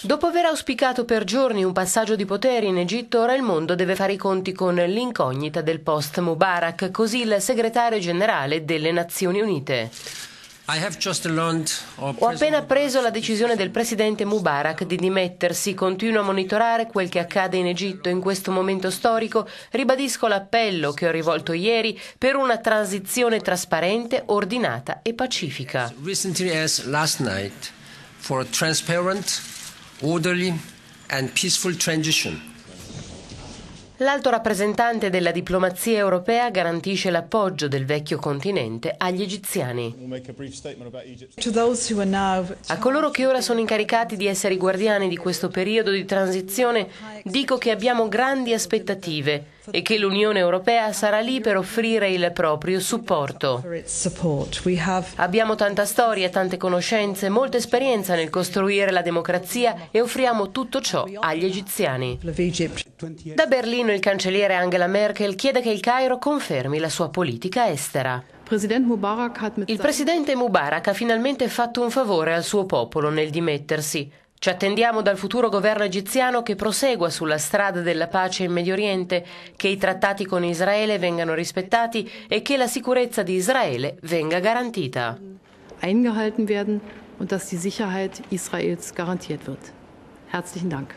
Dopo aver auspicato per giorni un passaggio di potere in Egitto, ora il mondo deve fare i conti con l'incognita del post Mubarak, così il segretario generale delle Nazioni Unite. Ho appena preso la decisione del presidente Mubarak di dimettersi, continuo a monitorare quel che accade in Egitto in questo momento storico, ribadisco l'appello che ho rivolto ieri per una transizione trasparente, ordinata e pacifica orderly and peaceful transition. L'alto rappresentante della diplomazia europea garantisce l'appoggio del vecchio continente agli egiziani. A coloro che ora sono incaricati di essere i guardiani di questo periodo di transizione dico che abbiamo grandi aspettative e che l'Unione Europea sarà lì per offrire il proprio supporto. Abbiamo tanta storia, tante conoscenze, molta esperienza nel costruire la democrazia e offriamo tutto ciò agli egiziani. Da Berlino il cancelliere Angela Merkel chiede che il Cairo confermi la sua politica estera. Il presidente Mubarak ha finalmente fatto un favore al suo popolo nel dimettersi. Ci attendiamo dal futuro governo egiziano che prosegua sulla strada della pace in Medio Oriente, che i trattati con Israele vengano rispettati e che la sicurezza di Israele venga garantita. Eingehalten werden und dass die Sicherheit Israels garantiert wird. Herzlichen Dank.